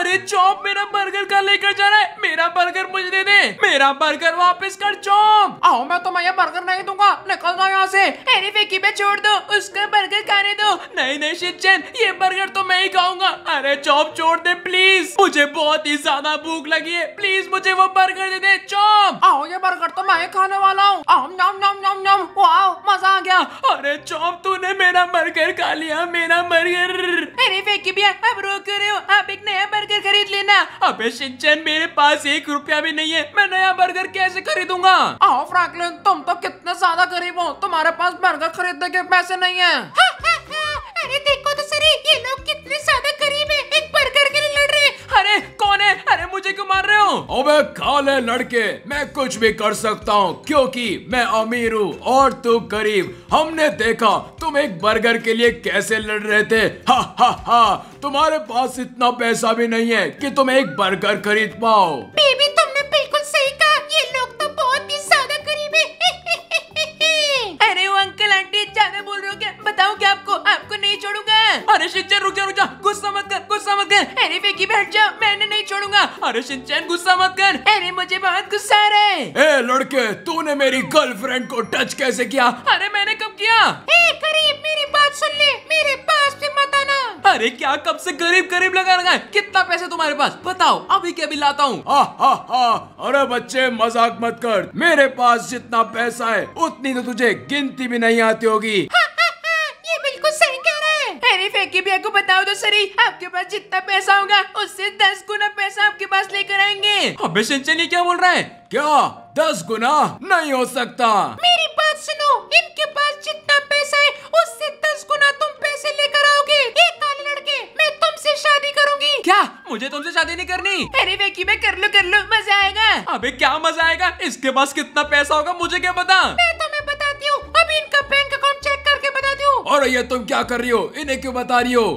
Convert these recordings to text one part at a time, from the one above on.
अरे चौप मेरा बर्गर का लेकर जा रहा है मेरा बर्गर मुझे दे दे मेरा बर्गर वापस कर चौप आओ मैं तुम्हें तो बर्गर नहीं दूंगा निकल जाओ यहाँ से अरे फेकी में छोड़ दो उसका बर्गर खाने दो नहीं नहीं शिचन ये बर्गर तो मैं ही खाऊंगा अरे चौप छोड़ दे प्लीज मुझे बहुत ही ज्यादा भूख लगी है प्लीज मुझे वो बर्गर दे दे चौप आओ ये बर्गर तो मैं खाने वाला हूँ मजा आ गया अरे चौप तू मेरा बर्गर खा लिया मेरा बर्गर अरे फेकी भी अब रोक रहे हो आप एक नया बर्गर बर्गर खरीद लेना अबे शिनचैन मेरे पास एक रुपया भी नहीं है मैं नया बर्गर कैसे खरीदूंगा आओ फ्रैंकलिन तुम तो कितने ज्यादा गरीब हो तुम्हारे पास बर्गर खरीदने के पैसे नहीं है अरे देखो तो सर ये लोग कितने ज्यादा गरीब है एक बर्गर के लिए लड़ रहे अरे कौन है अरे मुझे क्यों मार रहे हो अबे काले लड़के मैं कुछ भी कर सकता हूँ क्योंकि मैं अमीर हूँ और तू गरीब हमने देखा तुम एक बर्गर के लिए कैसे लड़ रहे थे हा हा हा तुम्हारे पास इतना पैसा भी नहीं है कि तुम एक बर्गर खरीद पाओ बेबी तुमने बिल्कुल सही कहा ये लोग तो बहुत ही ज्यादा गरीब है अरे वो अंकल आंटी ज्यादा बोल रहे हो क्या बताओ क्या आपको आपको नहीं छोड़ूंगा है अरे सिंचन रुक जा रुक जा गुस्सा मत कर गुस्सा मत कर अरे फेकी बैठ जा मैंने नहीं छोड़ूंगा अरे सिंचन गुस्सा मत कर अरे मुझे बहुत गुस्सा आ रहा है ए लड़के तूने मेरी गर्लफ्रेंड को टच कैसे किया अरे मैंने कब किया ए करीब मेरी बात सुन ले मेरे पास भी मत आना अरे क्या कब से गरीब गरीब लगा रखा है कितना पैसे तुम्हारे पास बताओ अभी के अभी लाता हूँ अरे बच्चे मजाक मत कर मेरे पास जितना पैसा है उतनी तो तुझे गिनती भी नहीं आती होगी हाँ। आपके भैया को बताओ तो सर आपके पास जितना पैसा होगा उससे दस गुना पैसा आपके पास लेकर आएंगे अबे हाँ, सिंचनी क्या बोल रहा है क्या दस गुना नहीं हो सकता मेरी बात सुनो इनके पास जितना पैसा है उससे दस गुना तुम पैसे लेकर आओगे लड़के मैं तुमसे शादी करूँगी क्या मुझे तुमसे शादी नहीं करनी अरे वेकी मैं कर लो कर लो मजा आएगा अबे क्या मजा आएगा इसके पास कितना पैसा होगा मुझे क्या पता मैं तुम्हें बता रही है तुम क्या कर रही हो इन्हें क्यों बता रही हो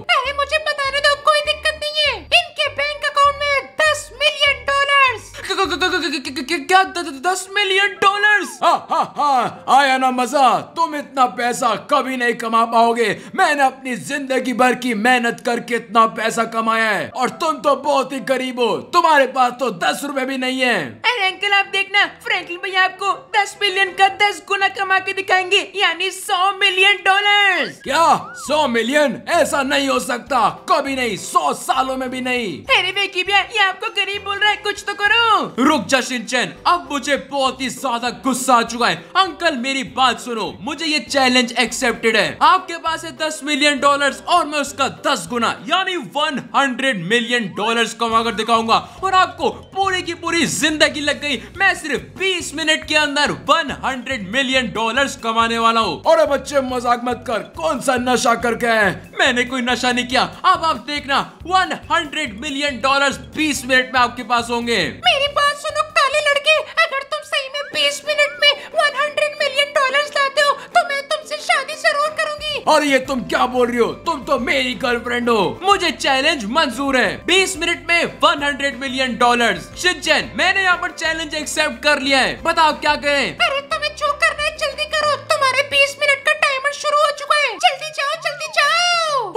क्या द, द, दस मिलियन डॉलर्स हा हा हा आया ना मजा तुम इतना पैसा कभी नहीं कमा पाओगे मैंने अपनी जिंदगी भर की मेहनत करके इतना पैसा कमाया है और तुम तो बहुत ही गरीब हो तुम्हारे पास तो दस रुपए भी नहीं है अरे अंकल आप देखना फ्रैंकलिन भैया आपको दस मिलियन का दस गुना कमा के दिखाएंगे यानी सौ मिलियन डॉलर क्या सौ मिलियन ऐसा नहीं हो सकता कभी नहीं सौ सालों में भी नहीं अरे बेकी भैया ये आपको गरीब बोल रहा है कुछ तो करो रुक जा चैन अब मुझे बहुत ही ज्यादा गुस्सा आ चुका है अंकल मेरी बात सुनो मुझे ये चैलेंज एक्सेप्टेड है आपके पास है दस मिलियन डॉलर्स और मैं उसका दस गुना यानी वन हंड्रेड मिलियन डॉलर्स कमा कर दिखाऊंगा और आपको पूरी की पूरी जिंदगी लग गई मैं सिर्फ बीस मिनट के अंदर वन हंड्रेड मिलियन डॉलर कमाने वाला हूँ और बच्चे मजाक मत कर कौन सा नशा करके आए मैंने कोई नशा नहीं किया अब आप देखना वन हंड्रेड मिलियन डॉलर बीस मिनट में आपके पास होंगे मेरी बात सुनो पहले लड़के कि अगर तुम सही में 20 मिनट में 100 मिलियन डॉलर्स लाते हो तो मैं तुमसे शादी जरूर करूंगी और ये तुम क्या बोल रही हो तुम तो मेरी गर्लफ्रेंड हो मुझे चैलेंज मंजूर है 20 मिनट में 100 मिलियन डॉलर शिजन मैंने यहाँ पर चैलेंज एक्सेप्ट कर लिया है बताओ क्या करें अरे तुम्हें जो करना है जल्दी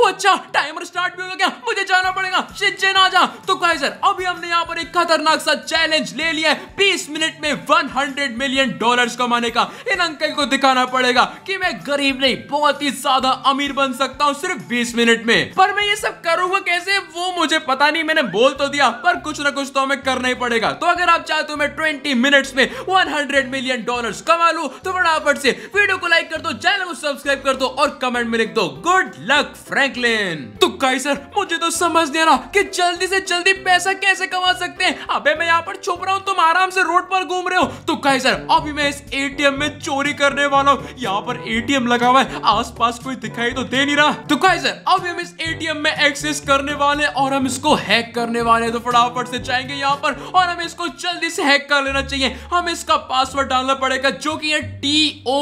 अच्छा टाइमर स्टार्ट भी हो गया मुझे जाना पड़ेगा शिट ना जा तो गाइजर अभी हमने यहाँ पर एक खतरनाक सा चैलेंज ले लिया है 20 मिनट में 100 मिलियन डॉलर्स कमाने का इन अंकल को दिखाना पड़ेगा कि मैं गरीब नहीं बहुत ही ज्यादा अमीर बन सकता हूँ सिर्फ 20 मिनट में पर मैं ये सब करूंगा कैसे वो मुझे पता नहीं मैंने बोल तो दिया पर कुछ ना कुछ तो हमें करना ही पड़ेगा तो अगर आप चाहते हो मैं ट्वेंटी मिनट में वन मिलियन डॉलर कमा लू तो फटाफट से वीडियो को लाइक कर दो चैनल को सब्सक्राइब कर दो और कमेंट में लिख दो गुड लक फ्रेंक फ्रैंकलिन तो कई सर मुझे तो समझ नहीं रहा कि जल्दी से जल्दी पैसा कैसे कमा सकते हैं अबे मैं यहाँ पर छुप रहा हूँ तुम आराम से रोड पर घूम रहे हो तो कई सर अभी मैं इस एटीएम में चोरी करने वाला हूँ यहाँ पर एटीएम लगा हुआ है आसपास कोई दिखाई तो दे नहीं रहा तो कई सर अभी हम इस एटीएम में एक्सेस करने वाले और हम इसको हैक करने वाले तो फटाफट से जाएंगे यहाँ पर और हमें इसको जल्दी से हैक कर लेना चाहिए हमें इसका पासवर्ड डालना पड़ेगा जो की है टी ओ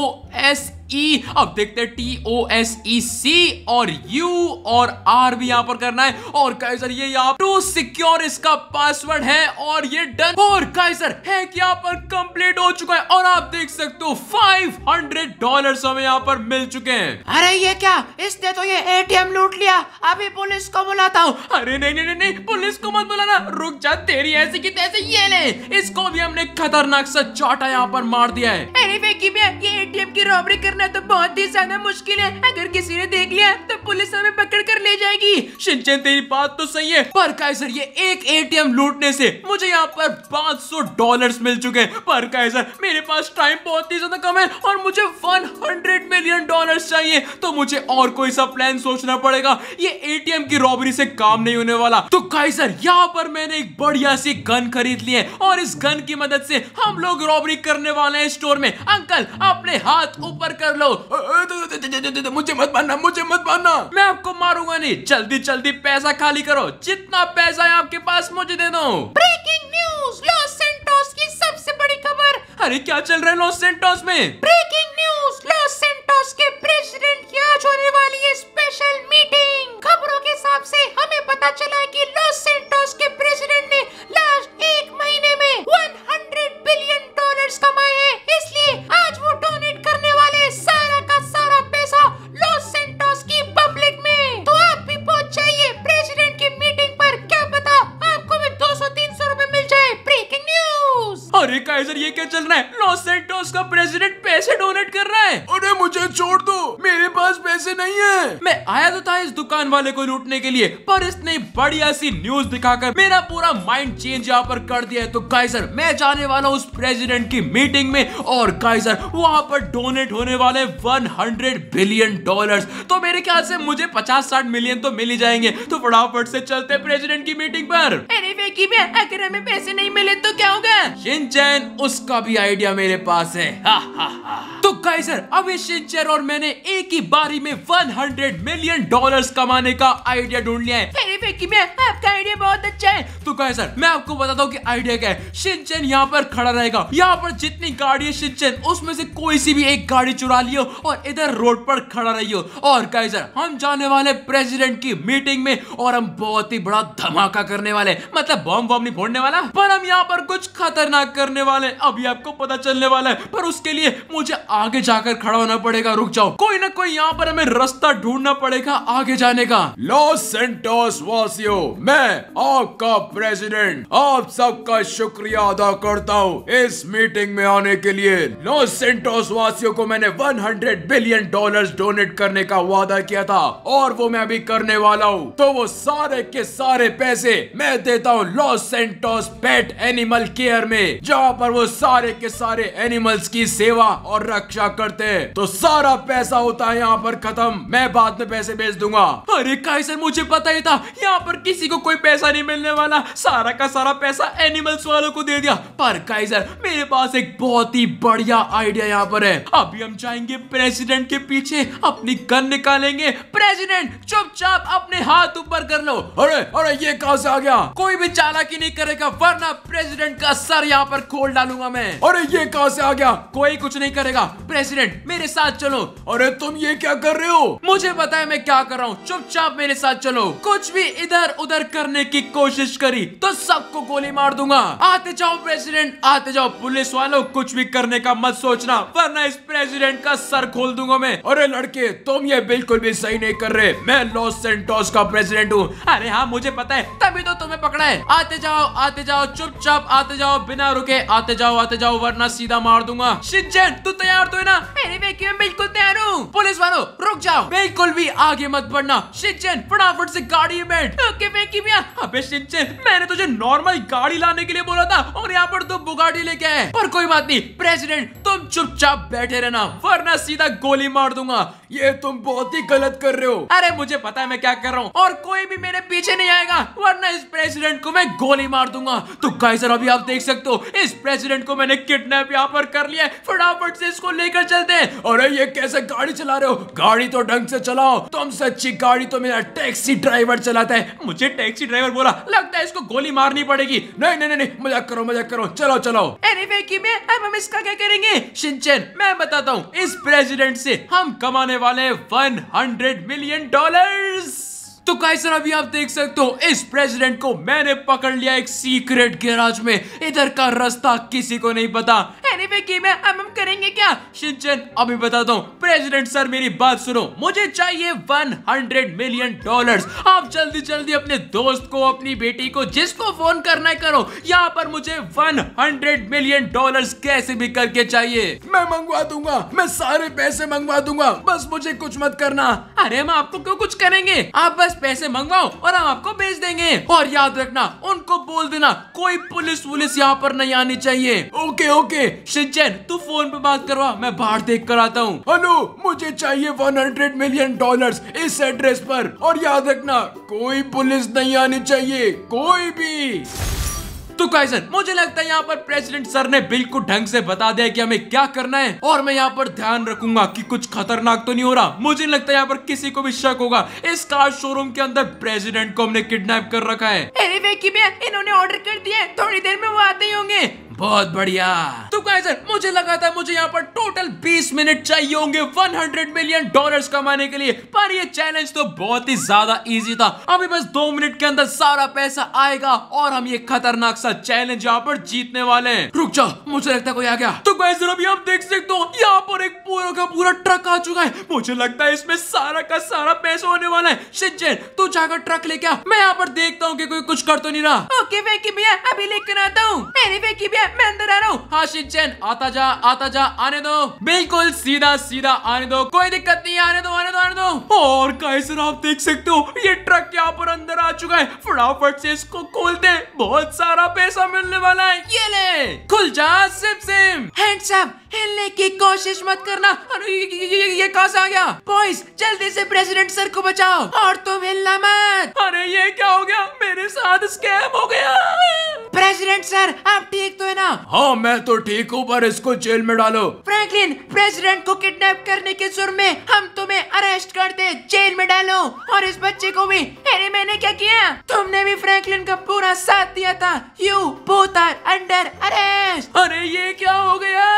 एस ई अब देखते हैं टी ओ एस ई सी और यू और आर भी यहाँ पर करना है और कैसर ये यहाँ टू सिक्योर इसका पासवर्ड है और ये डन और कैसर है कि यहाँ पर कंप्लीट हो चुका है और आप देख सकते हो फाइव हंड्रेड डॉलर हमें यहाँ पर मिल चुके हैं अरे ये क्या इसने तो ये एटीएम लूट लिया अभी पुलिस को बुलाता हूँ अरे नहीं नहीं नहीं पुलिस को मत बुलाना रुक जा तेरी ऐसी की तैसे ये ले इसको भी हमने खतरनाक सा चौटा यहाँ पर मार दिया है anyway, ये एटीएम की रॉबरी करने करना तो बहुत ही ज्यादा मुश्किल है अगर किसी ने देख लिया तो पुलिस हमें पकड़ कर ले जाएगी शिनचैन तेरी बात तो सही है पर कायसर ये एक एटीएम लूटने से मुझे यहाँ पर 500 डॉलर्स मिल चुके हैं पर कायसर मेरे पास टाइम बहुत ही ज्यादा कम है और मुझे 100 मिलियन डॉलर चाहिए तो मुझे और कोई सा प्लान सोचना पड़ेगा ये एटीएम की रॉबरी से काम नहीं होने वाला तो कायसर यहाँ पर मैंने एक बढ़िया सी गन खरीद ली है और इस गन की मदद से हम लोग रॉबरी करने वाले हैं स्टोर में अंकल अपने हाथ ऊपर कर कर लो मुझे मत मारना मुझे मत मारना मैं आपको मारूंगा नहीं जल्दी जल्दी पैसा खाली करो जितना पैसा है आपके पास मुझे दे दो ब्रेकिंग न्यूज लॉस सेंटोस की सबसे बड़ी खबर अरे क्या चल रहा है लॉस सेंटोस में ब्रेकिंग छोड़ दो पास पैसे नहीं है मैं आया तो था इस दुकान वाले को लूटने के लिए पर इसने बढ़िया सी न्यूज दिखाकर मेरा पूरा माइंड चेंज यहाँ पर कर दिया है तो गाइजर मैं जाने वाला हूँ उस प्रेसिडेंट की मीटिंग में और गाइजर वहाँ पर डोनेट होने वाले 100 बिलियन डॉलर्स तो मेरे ख्याल से मुझे 50-60 मिलियन तो मिल ही जाएंगे तो फटाफट से चलते प्रेसिडेंट की मीटिंग पर अरे वेकी अगर हमें पैसे नहीं मिले तो क्या होगा शिनचैन उसका भी आइडिया मेरे पास है हा, हा, हा। तो गाइजर अब इस शिनचैन और मैंने एक ही बारी में 100 मिलियन डॉलर्स कमाने का आइडिया ढूंढ लिया है अरे फेंकी मैं आपका आइडिया बहुत अच्छा है तो कहे सर मैं आपको बताता हूँ कि आइडिया क्या है शिनचैन यहाँ पर खड़ा रहेगा यहाँ पर जितनी गाड़ी है शिनचैन उसमें से कोई सी भी एक गाड़ी चुरा लियो और इधर रोड पर खड़ा रहियो और कहे सर हम जाने वाले प्रेसिडेंट की मीटिंग में और हम बहुत ही बड़ा धमाका करने वाले मतलब बॉम्ब बॉम्ब नहीं फोड़ने वाला पर हम यहाँ पर कुछ खतरनाक करने वाले अभी आपको पता चलने वाला है पर उसके लिए मुझे आगे जाकर खड़ा होना पड़ेगा रुक जाओ कोई ना कोई यहाँ पर हमें रास्ता ढूंढना पड़ेगा आगे जाने का लॉस सेंटोस वासियो मैं आपका प्रेसिडेंट आप सबका शुक्रिया अदा करता हूँ इस मीटिंग में आने के लिए लॉस सेंटोस वासियों को मैंने 100 बिलियन डॉलर्स डोनेट करने का वादा किया था और वो मैं अभी करने वाला हूँ तो वो सारे के सारे पैसे मैं देता हूँ Los Santos pet animal care में जहाँ पर वो सारे के सारे एनिमल्स की सेवा और रक्षा करते हैं तो सारा पैसा होता है यहाँ यहाँ पर खत्म मैं बाद में पैसे भेज दूंगा अरे काइसर मुझे पता ही था यहाँ पर किसी को कोई पैसा नहीं मिलने वाला सारा का सारा पैसा एनिमल्स वालों को दे दिया पर काइसर मेरे पास एक बहुत ही बढ़िया आइडिया यहाँ पर है अभी हम जाएंगे प्रेसिडेंट के पीछे अपनी गन निकालेंगे प्रेसिडेंट चुपचाप अपने हाथ ऊपर कर लो अरे अरे ये कहा से आ गया कोई भी चालाकी नहीं करेगा वरना प्रेसिडेंट का सर यहाँ पर खोल डालूंगा मैं अरे ये कहा से आ गया कोई कुछ नहीं करेगा प्रेसिडेंट मेरे साथ चलो अरे तुम ये क्या? क्या कर रहे हो मुझे पता है मैं क्या कर रहा हूँ चुपचाप मेरे साथ चलो कुछ भी इधर उधर करने की कोशिश करी तो सबको गोली मार दूंगा आते जाओ प्रेसिडेंट आते जाओ पुलिस वालों कुछ भी करने का मत सोचना वरना इस प्रेसिडेंट का सर खोल दूंगा मैं अरे लड़के तुम ये बिल्कुल भी सही नहीं कर रहे मैं लॉस सेंटोस का प्रेसिडेंट हूँ अरे हाँ मुझे पता है तभी तो तुम्हें पकड़ा है आते जाओ आते जाओ चुपचाप आते जाओ बिना रुके आते जाओ आते जाओ वरना सीधा मार दूंगा तू तैयार तो है ना मेरे बिल्कुल तैयार हूँ पुलिस वालों जानो रुक जाओ बिल्कुल भी आगे मत बढ़ना शिनचैन फटाफट से गाड़ी बैठ ओके फेंकी मिया अबे शिनचैन मैंने तुझे नॉर्मल गाड़ी लाने के लिए बोला था और यहाँ पर तू बुगाड़ी लेके आए पर कोई बात नहीं प्रेसिडेंट तुम चुपचाप बैठे रहना वरना सीधा गोली मार दूंगा ये तुम बहुत ही गलत कर रहे हो अरे मुझे पता है मैं क्या कर रहा हूँ और कोई भी मेरे पीछे नहीं आएगा वरना इस प्रेसिडेंट को मैं गोली मार दूंगा तो गाइसर अभी आप देख सकते हो इस प्रेसिडेंट को मैंने किडनैप यहाँ पर कर लिया फटाफट से इसको लेकर चलते हैं अरे ये कैसे गाड़ी चला रहे हो गाड़ी तो ढंग से चलाओ तुमसे अच्छी गाड़ी तो मेरा टैक्सी ड्राइवर चलाता है मुझे टैक्सी ड्राइवर बोला लगता है इसको गोली मारनी पड़ेगी नहीं नहीं नहीं मजाक करो मजाक करो चलो चलो अरे की में अब हम इसका क्या करेंगे शिनचैन मैं बताता हूँ इस प्रेसिडेंट से हम कमाने वाले वन हंड्रेड मिलियन डॉलर्स तो गाइस सर अभी आप देख सकते हो इस प्रेसिडेंट को मैंने पकड़ लिया एक सीक्रेट गैराज में इधर का रास्ता किसी को नहीं पता anyway, गेम है हम हम करेंगे क्या शिनचैन अभी बताता हूँ प्रेसिडेंट सर मेरी बात सुनो मुझे चाहिए 100 मिलियन डॉलर्स आप जल्दी जल्दी अपने दोस्त को अपनी बेटी को जिसको फोन करना है करो यहाँ पर मुझे 100 मिलियन डॉलर्स कैसे भी करके चाहिए मैं मंगवा दूंगा मैं सारे पैसे मंगवा दूंगा बस मुझे कुछ मत करना अरे हम आपको क्यों कुछ करेंगे आप बस बस पैसे मंगवाओ और हम आपको भेज देंगे और याद रखना उनको बोल देना कोई पुलिस वुलिस यहाँ पर नहीं आनी चाहिए ओके ओके सिंचन तू फोन पे बात करवा मैं बाहर देख कर आता हूँ हेलो मुझे चाहिए वन हंड्रेड मिलियन डॉलर इस एड्रेस पर और याद रखना कोई पुलिस नहीं आनी चाहिए कोई भी तो कैसन मुझे लगता है यहाँ पर प्रेसिडेंट सर ने बिल्कुल ढंग से बता दिया कि हमें क्या करना है और मैं यहाँ पर ध्यान रखूंगा कि कुछ खतरनाक तो नहीं हो रहा मुझे लगता है यहाँ पर किसी को भी शक होगा इस कार शोरूम के अंदर प्रेसिडेंट को हमने किडनैप कर रखा है अरे इन्होंने ऑर्डर कर दिया थोड़ी देर में वो आते ही होंगे बहुत बढ़िया तो सर मुझे लगा था मुझे यहाँ पर टोटल 20 मिनट चाहिए होंगे 100 मिलियन डॉलर्स कमाने के लिए पर ये चैलेंज तो बहुत ही ज्यादा इजी था अभी बस दो मिनट के अंदर सारा पैसा आएगा और हम ये खतरनाक सा चैलेंज यहाँ पर जीतने वाले हैं रुक जाओ मुझे लगता है कोई आ गया तो सर अभी आप देख सकते हो यहाँ पर एक पूरा का पूरा ट्रक आ चुका है मुझे लगता है इसमें सारा का सारा पैसा होने वाला है शिजेन तू जाकर ट्रक लेके आ मैं यहाँ पर देखता हूँ की कोई कुछ कर तो नहीं रहा ओके भैया अभी लेकर आता हूँ मेरे वेकी भैया मैं अंदर आ रहा हूँ चैन आता जा आता जा आने दो बिल्कुल सीधा सीधा आने दो कोई दिक्कत नहीं आने दो आने दो आने दो और कैसे आप देख सकते हो ये ट्रक यहाँ पर अंदर आ चुका है फटाफट से इसको खोल दे बहुत सारा पैसा मिलने वाला है ये ले खुल जा सिम सिम हिलने की कोशिश मत करना अरे ये, ये, ये कहा से आ गया बॉयज जल्दी से प्रेसिडेंट सर को बचाओ और तुम हिलना मत अरे ये क्या हो गया मेरे साथ स्कैम हो गया प्रेसिडेंट सर आप ठीक तो है ना हाँ मैं तो ठीक हूँ पर इसको जेल में डालो फ्रैंकलिन प्रेसिडेंट को किडनैप करने के सुर में हम तुम्हें अरेस्ट कर दे जेल में डालो और इस बच्चे को भी अरे मैंने क्या किया तुमने भी फ्रैंकलिन का पूरा साथ दिया था you both are under arrest अरे ये क्या हो गया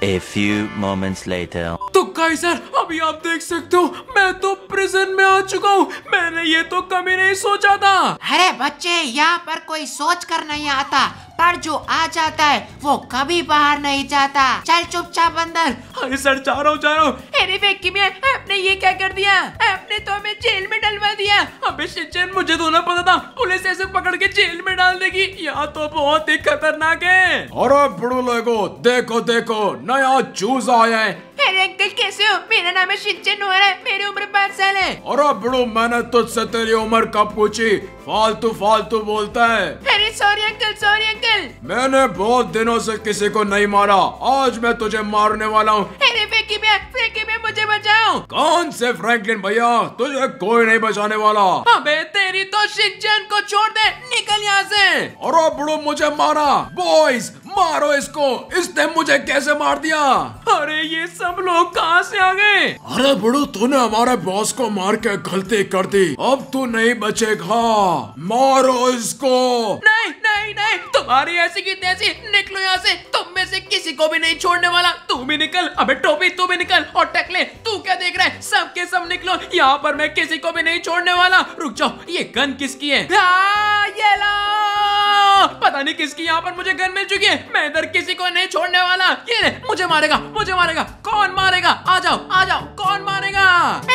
A few moments later. तो सर अभी आप देख सकते हो मैं तो प्रिजन में आ चुका हूँ मैंने ये तो कभी नहीं सोचा था अरे बच्चे यहाँ पर कोई सोच कर नहीं आता पर जो आ जाता है वो कभी बाहर नहीं जाता चल चुपचाप अंदर अरे सर जा रहा हूँ जा रहा हूँ अरे में आपने ये क्या कर दिया आपने तो हमें जेल में डलवा दिया अबे शिचन मुझे तो ना पता था पुलिस ऐसे पकड़ के जेल में डाल देगी यहाँ तो बहुत ही खतरनाक है अरे बड़ो लोगो देखो देखो नया चूज आया है अरे अंकल कैसे हो मेरा नाम है शिंचन नोहरा मेरी उम्र पाँच साल है और बड़ो मैंने तुझसे तेरी उम्र कब पूछी फालतू फालतू बोलता है अरे सॉरी अंकल सॉरी अंकल मैंने बहुत दिनों से किसी को नहीं मारा आज मैं तुझे मारने वाला हूँ अरे भैया भैया मुझे बचाओ कौन से फ्रैंकलिन भैया तुझे कोई नहीं बचाने वाला अबे तेरी तो शिंचन को छोड़ दे निकल यहाँ से और बड़ो मुझे मारा बॉयज मारो इसको इसने मुझे कैसे मार दिया अरे ये सब लोग कहाँ से आ गए अरे बड़ू तूने हमारे बॉस को मार के गलती कर दी अब तू नहीं बचेगा मारो इसको नहीं नहीं नहीं तुम्हारी ऐसी की तैसी निकलो यहाँ से तुम में से किसी को भी नहीं छोड़ने वाला तू भी निकल अबे टोपी तू भी निकल और टकले तू क्या देख रहा है सबके सब निकलो यहाँ पर मैं किसी को भी नहीं छोड़ने वाला रुक जाओ ये गन किसकी है आ, ये ला नहीं किसकी यहाँ पर मुझे गन मिल चुकी है मैं इधर किसी को नहीं छोड़ने वाला ये मुझे मारेगा मुझे मारेगा कौन मारेगा आ जाओ आ जाओ कौन मारेगा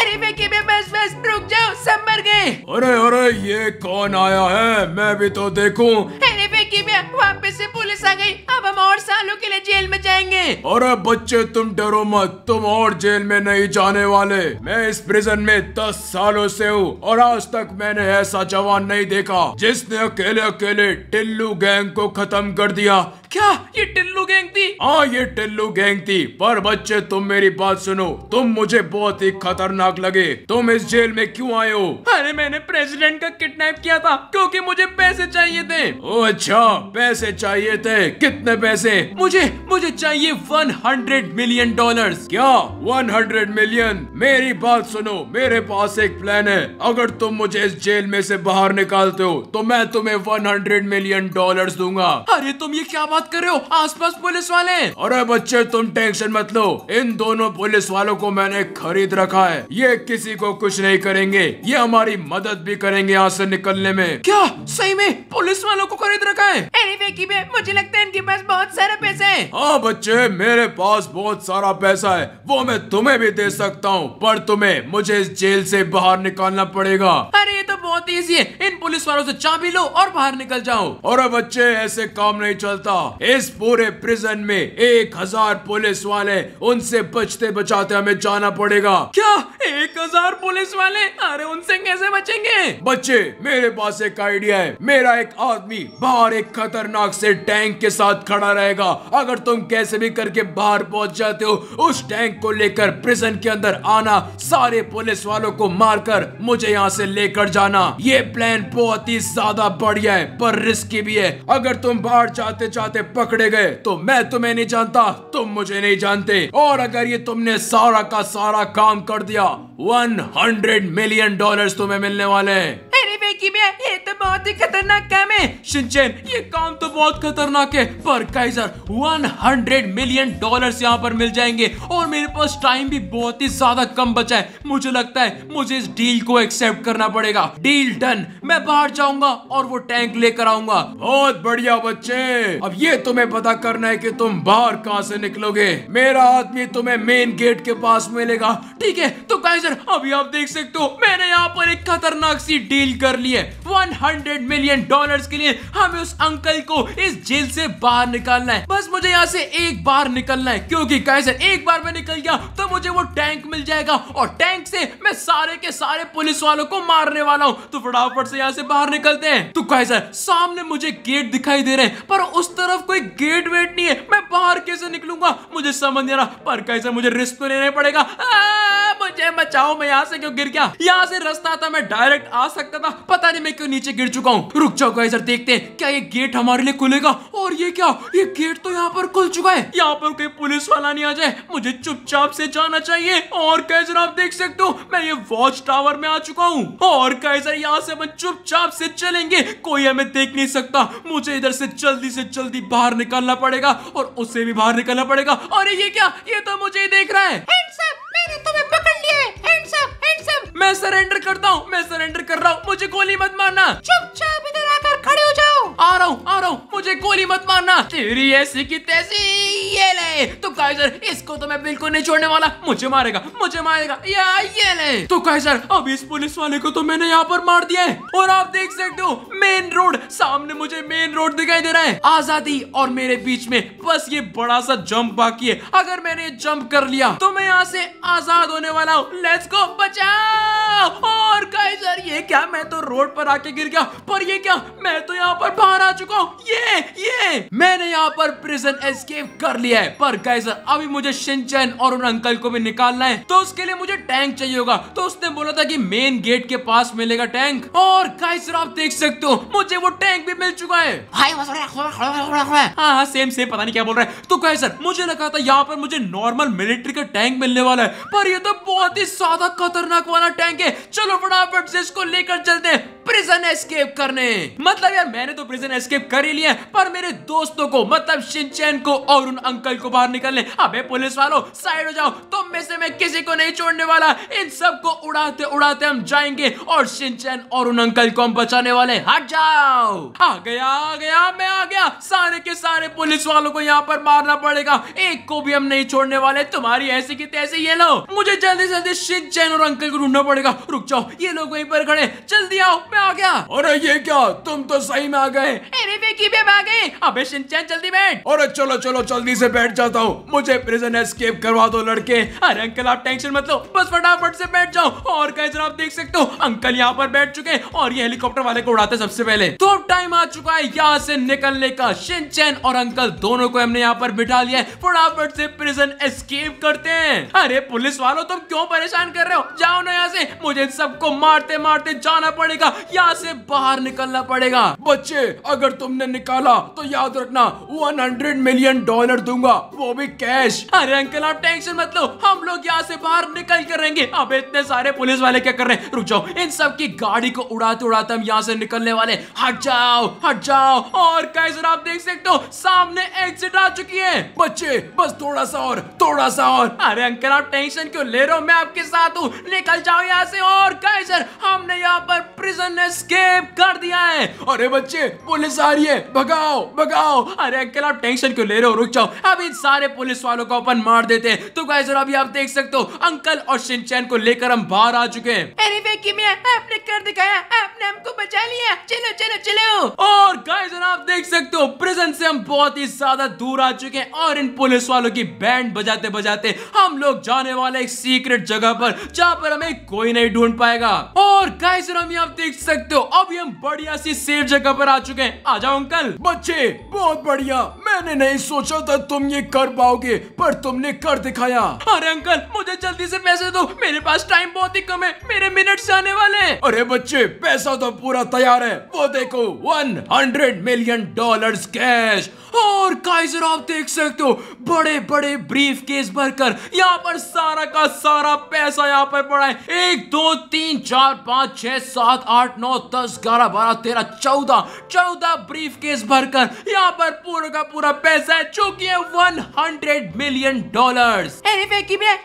अरे विकी भी बस बस रुक जाओ सब मर गए अरे अरे ये कौन आया है मैं भी तो देखूं अरे विकी भी वापस से पुलिस आ गई अब हम और सालों के लिए जेल में जाएंगे अरे बच्चे तुम डरो मत तुम और जेल में नहीं जाने वाले मैं इस प्रिजन में दस सालों से हूँ और आज तक मैंने ऐसा जवान नहीं देखा जिसने अकेले अकेले टिल्लू गैंग को खत्म कर दिया क्या ये टिल्लू गैंग थी हाँ ये टिल्लू गैंग थी पर बच्चे तुम मेरी बात सुनो तुम मुझे बहुत ही खतरनाक लगे तुम इस जेल में क्यों आए हो अरे मैंने प्रेसिडेंट का किडनैप किया था क्योंकि मुझे पैसे चाहिए थे ओ अच्छा पैसे चाहिए थे कितने में पैसे मुझे मुझे चाहिए वन हंड्रेड मिलियन डॉलर क्या वन हंड्रेड मिलियन मेरी बात सुनो मेरे पास एक प्लान है अगर तुम मुझे इस जेल में से बाहर निकालते हो तो मैं तुम्हें वन हंड्रेड मिलियन डॉलर दूंगा अरे तुम ये क्या बात कर रहे हो आसपास पुलिस वाले अरे बच्चे तुम टेंशन मत लो इन दोनों पुलिस वालों को मैंने खरीद रखा है ये किसी को कुछ नहीं करेंगे ये हमारी मदद भी करेंगे यहाँ से निकलने में क्या सही में पुलिस वालों को खरीद रखा है अरे मुझे लगता है इनके पास बहुत सारे पैसे हैं। हाँ बच्चे मेरे पास बहुत सारा पैसा है वो मैं तुम्हें भी दे सकता हूँ पर तुम्हें मुझे इस जेल से बाहर निकालना पड़ेगा अरे ये तो बहुत इजी है इन पुलिस वालों से चाबी लो और बाहर निकल जाओ और बच्चे ऐसे काम नहीं चलता इस पूरे प्रिजन में एक हजार पुलिस वाले उनसे बचते बचाते हमें जाना पड़ेगा क्या एक हजार पुलिस वाले अरे उनसे कैसे बचेंगे बच्चे मेरे पास एक आइडिया है मेरा एक आदमी बाहर एक खतरनाक से टैंक के साथ खड़ा रहेगा अगर तुम कैसे भी करके बाहर पहुंच जाते हो उस टैंक को लेकर प्रिजन के अंदर आना सारे पुलिस वालों को मारकर मुझे यहाँ से लेकर जाना ये प्लान बहुत ही ज्यादा बढ़िया है पर रिस्की भी है अगर तुम बाहर जाते जाते पकड़े गए तो मैं तुम्हें नहीं जानता तुम मुझे नहीं जानते और अगर ये तुमने सारा का सारा काम कर दिया वन हंड्रेड मिलियन डॉलर तुम्हें मिलने वाले हैं अरे वेकी ये तो ये बहुत ही खतरनाक काम है शिनचैन ये काम तो बहुत खतरनाक है पर काइजर 100 मिलियन डॉलर्स यहाँ पर मिल जाएंगे और मेरे पास टाइम भी बहुत ही ज्यादा कम बचा है मुझे लगता है मुझे इस डील को एक्सेप्ट करना पड़ेगा डील डन मैं बाहर जाऊंगा और वो टैंक लेकर आऊंगा बहुत बढ़िया बच्चे अब ये तुम्हें पता करना है की तुम बाहर कहाँ से निकलोगे मेरा आदमी तुम्हें मेन गेट के पास मिलेगा ठीक है तो काइजर अभी आप देख सकते हो मैंने यहाँ पर एक खतरनाक सी डील कर ली है वन हंड्रेड मिलियन डॉलर के लिए हमें उस अंकल को इस जेल से बाहर निकालना है बस मुझे यहाँ से एक बार निकलना है क्योंकि कैसे एक बार में निकल गया तो मुझे वो टैंक मिल जाएगा और टैंक से मैं सारे के सारे पुलिस वालों को मारने वाला हूँ तो फटाफट से यहाँ से बाहर निकलते हैं तो कैसे सामने मुझे गेट दिखाई दे रहे हैं पर उस तरफ कोई गेट वेट नहीं है मैं बाहर कैसे निकलूंगा मुझे समझ नहीं रहा पर कैसे मुझे रिस्क तो लेना पड़ेगा मुझे बचाओ मैं यहाँ से क्यों गिर गया यहाँ से रास्ता था मैं डायरेक्ट आ सकता था पता नहीं मैं क्यों नीचे गिर चुका हूँ रुक जाओ गाइस देखते हैं क्या ये गेट हमारे लिए खुलेगा और ये क्या ये गेट तो यहाँ पर खुल चुका है यहाँ पर कोई पुलिस वाला नहीं आ जाए मुझे चुपचाप से जाना चाहिए और कैसे आप देख सकते हो मैं ये वॉच टावर में आ चुका हूँ और कैसे यहाँ से हम चुपचाप से चलेंगे कोई हमें देख नहीं सकता मुझे इधर से जल्दी से जल्दी बाहर निकलना पड़ेगा और उसे भी बाहर निकलना पड़ेगा और ये क्या ये तो मुझे देख रहा है मैंने तुम्हें पकड़ लिया है मैं सरेंडर करता हूँ मैं सरेंडर कर रहा हूँ मुझे गोली मत मारना चुपचाप इधर आकर खड़े हो जा आ रहा हूँ आ रहा हूँ मुझे गोली मत मारना तेरी ऐसी की तैसी ये ले तो कैसर इसको तो मैं बिल्कुल नहीं छोड़ने वाला मुझे मारेगा मुझे मारेगा या ये ले तो कैसर अब इस पुलिस वाले को तो मैंने यहाँ पर मार दिया है और आप देख सकते हो मेन रोड सामने मुझे मेन रोड दिखाई दे रहा है आजादी और मेरे बीच में बस ये बड़ा सा जम्प बाकी है अगर मैंने जम्प कर लिया तो मैं यहाँ से आजाद होने वाला हूँ लेट्स गो बचाओ और कैसर ये क्या मैं तो रोड पर आके गिर गया पर ये क्या मैं तो यहाँ पर बाहर आ चुका हूँ ये ये मैंने यहाँ पर प्रिजन एस्केप कर लिया है पर कैसे अभी मुझे शिनचैन और उन अंकल को भी निकालना है तो उसके लिए मुझे टैंक चाहिए होगा तो उसने बोला था कि मेन गेट के पास मिलेगा टैंक और कैसे आप देख सकते हो मुझे वो टैंक भी मिल चुका है हाँ हाँ सेम सेम पता नहीं क्या बोल रहा है तो गाइजर मुझे लगा था यहाँ पर मुझे नॉर्मल मिलिट्री का टैंक मिलने वाला है पर ये तो बहुत ही सादा खतरनाक वाला टैंक है चलो फटाफट से इसको लेकर चलते हैं प्रिजन एस्केप करने मतलब यार मैंने तो प्रिजन एस्केप कर ही लिए पर मेरे दोस्तों को मतलब शिनचैन को और उन अंकल को बाहर निकल ले अबे पुलिस वालों साइड हो जाओ तुम में से मैं किसी को नहीं छोड़ने वाला इन सबको उड़ाते उड़ाते हम जाएंगे और शिनचैन और उन अंकल को हम बचाने वाले हट जाओ आ गया आ गया मैं आ गया सारे के सारे पुलिस वालों को यहाँ पर मारना पड़ेगा एक को भी हम नहीं छोड़ने वाले तुम्हारी ऐसी की तैसे ये लो मुझे जल्दी जल्दी शिनचैन और अंकल को ढूंढना पड़ेगा रुक जाओ ये लोग वहीं पर खड़े जल्दी आओ मैं आ गया अरे ये क्या तुम तो सही में आ गए गए अरे विकी भी भागे अबे शिनचैन जल्दी बैठ और चलो चलो जल्दी से बैठ जाता हूँ मुझे प्रिजन एस्केप करवा दो लड़के अरे अंकल आप टेंशन मत लो बस फटाफट से बैठ जाओ और कैसे आप देख सकते हो अंकल यहाँ पर बैठ चुके और ये हेलीकॉप्टर वाले को उड़ाते सबसे पहले तो अब टाइम आ चुका है यहाँ से निकलने का शिनचैन और अंकल दोनों को हमने यहाँ पर बिठा लिया फटाफट से प्रिजन एस्केप करते हैं अरे पुलिस वालों तुम क्यों परेशान कर रहे हो जाओ ना यहाँ से मुझे सबको मारते मारते जाना पड़ेगा यहाँ से बाहर निकलना पड़ेगा बच्चे अगर तुमने निकाला तो याद रखना 100 मिलियन डॉलर दूंगा वो भी कैश अरे अंकल आप टेंशन मत लो हम लोग यहाँ से बाहर निकल कर रहेंगे अब इतने सारे पुलिस वाले क्या कर रहे हैं रुक जाओ इन सब की गाड़ी को उड़ाते उड़ाते हम यहाँ से निकलने वाले हट जाओ हट जाओ और कैसे आप देख सकते हो सामने एग्जिट आ चुकी है बच्चे बस थोड़ा सा और थोड़ा सा और अरे अंकल आप टेंशन क्यों ले रहे हो मैं आपके साथ हूँ निकल जाओ यहाँ से और कैसे हमने यहाँ पर प्रिजन एस्केप कर दिया है अरे बच्चे पुलिस आ रही है भगाओ भगाओ अरे अंकल आप टेंशन क्यों ले रहे हो रुक जाओ अब इन सारे पुलिस वालों को अपन मार देते हैं तो गाइस और अभी आप देख सकते हो अंकल और शिनचैन को लेकर हम बाहर आ चुके हैं अरे वेकी मियां आपने कर दिखाया आपने हमको बचा लिया चलो चलो चलो और गाइस और आप देख सकते हो प्रिजन से हम बहुत ही ज्यादा दूर आ चुके हैं और इन पुलिस वालों की बैंड बजाते बजाते हम लोग जाने वाले एक सीक्रेट जगह पर जहाँ पर हमें कोई नहीं ढूंढ पाएगा और गाइस और हम आप देख सकते हो अभी हम बढ़िया सी सेफ जगह पर आ चुके चुके हैं आ जाओ अंकल बच्चे बहुत बढ़िया मैंने नहीं सोचा था तुम ये कर पाओगे पर तुमने कर दिखाया अरे अंकल मुझे जल्दी से पैसे दो मेरे पास टाइम बहुत ही कम है मेरे मिनट जाने वाले हैं अरे बच्चे पैसा तो पूरा तैयार है वो देखो one hundred million dollar cash और काइजर आप देख सकते हो बड़े बड़े ब्रीफ केस भर कर यहाँ पर सारा का सारा पैसा यहाँ पर पड़ा है एक दो तीन चार पाँच छह सात आठ नौ दस ग्यारह बारह तेरह चौदह चौदह ब्रीफ केस भरकर यहाँ पर पूरा का पूरा पूरा पैसा है जो की है वन हंड्रेड मिलियन डॉलर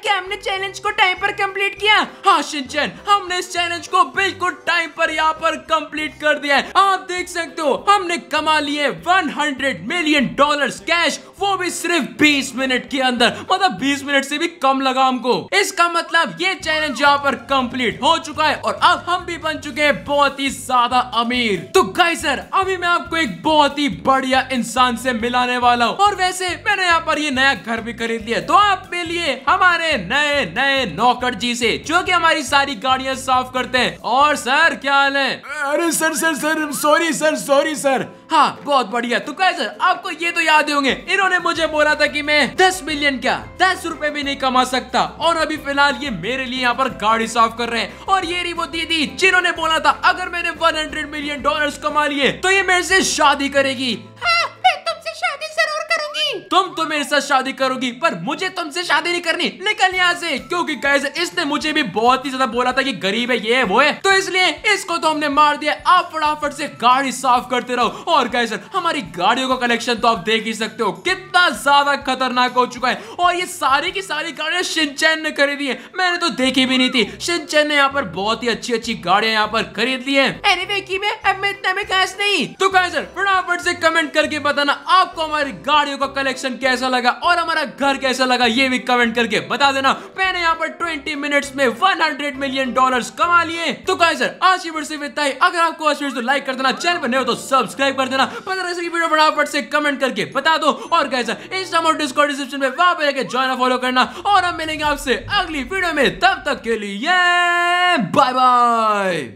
क्या हमने चैलेंज को टाइम पर कंप्लीट किया हाँ शिंचन हमने इस चैलेंज को बिल्कुल टाइम पर यहाँ पर कंप्लीट कर दिया है आप देख सकते हो हमने कमा लिए 100 मिलियन डॉलर्स कैश वो भी सिर्फ 20 मिनट के अंदर मतलब 20 मिनट से भी कम लगा हमको इसका मतलब ये चैलेंज यहाँ पर कंप्लीट हो चुका है और अब हम भी बन चुके हैं बहुत ही ज्यादा अमीर तो गाय सर अभी मैं आपको एक बहुत ही बढ़िया इंसान से मिला दिखाने वाला हूँ और वैसे मैंने यहाँ पर ये नया घर भी खरीद लिया तो आप लिए हमारे नए नए नौकर जी से जो कि हमारी सारी गाड़ियाँ साफ करते हैं और सर क्या हाल है अरे sir sir sir sorry sir sorry sir हाँ बहुत बढ़िया तो कैसे आपको ये तो याद होंगे इन्होंने मुझे बोला था कि मैं दस मिलियन क्या दस रुपए भी नहीं कमा सकता और अभी फिलहाल ये मेरे लिए यहाँ पर गाड़ी साफ कर रहे हैं और ये रही वो दीदी जिन्होंने बोला था अगर मैंने 100 मिलियन डॉलर्स कमा लिए तो ये मेरे से शादी करेगी हाँ? तुम तो मेरे साथ शादी करोगी पर मुझे तुमसे शादी नहीं करनी निकल यहाँ से क्योंकि गाइस इसने मुझे भी बहुत ही ज्यादा बोला था कि गरीब है ये है वो है तो इसलिए इसको तो हमने मार दिया आप फटाफट से गाड़ी साफ करते रहो और गाइस हमारी गाड़ियों का कलेक्शन तो आप देख ही सकते हो कितना ज्यादा खतरनाक हो चुका है और ये सारी की सारी गाड़ियां सिंचैन ने खरीदी है मैंने तो देखी भी नहीं थी सिंचैन ने यहाँ पर बहुत ही अच्छी अच्छी गाड़ियां यहाँ पर खरीद ली है अब में इतना में नहीं तो फटाफट से कमेंट करके बताना आपको हमारी गाड़ियों का कलेक्शन सेक्शन कैसा लगा और हमारा घर कैसा लगा ये भी कमेंट करके बता देना मैंने यहाँ पर 20 मिनट्स में 100 मिलियन डॉलर्स कमा लिए तो सर आज की सिर्फ इतना ही अगर आपको आज तो लाइक कर देना चैनल पर नहीं हो तो सब्सक्राइब कर देना पता ऐसे की वीडियो फटाफट से कमेंट करके बता दो और गाय सर इंस्टाम और डिस्को डिस्क्रिप्शन में वहां पर ज्वाइन फॉलो करना और हम मिलेंगे आपसे अगली वीडियो में तब तक के लिए बाय बाय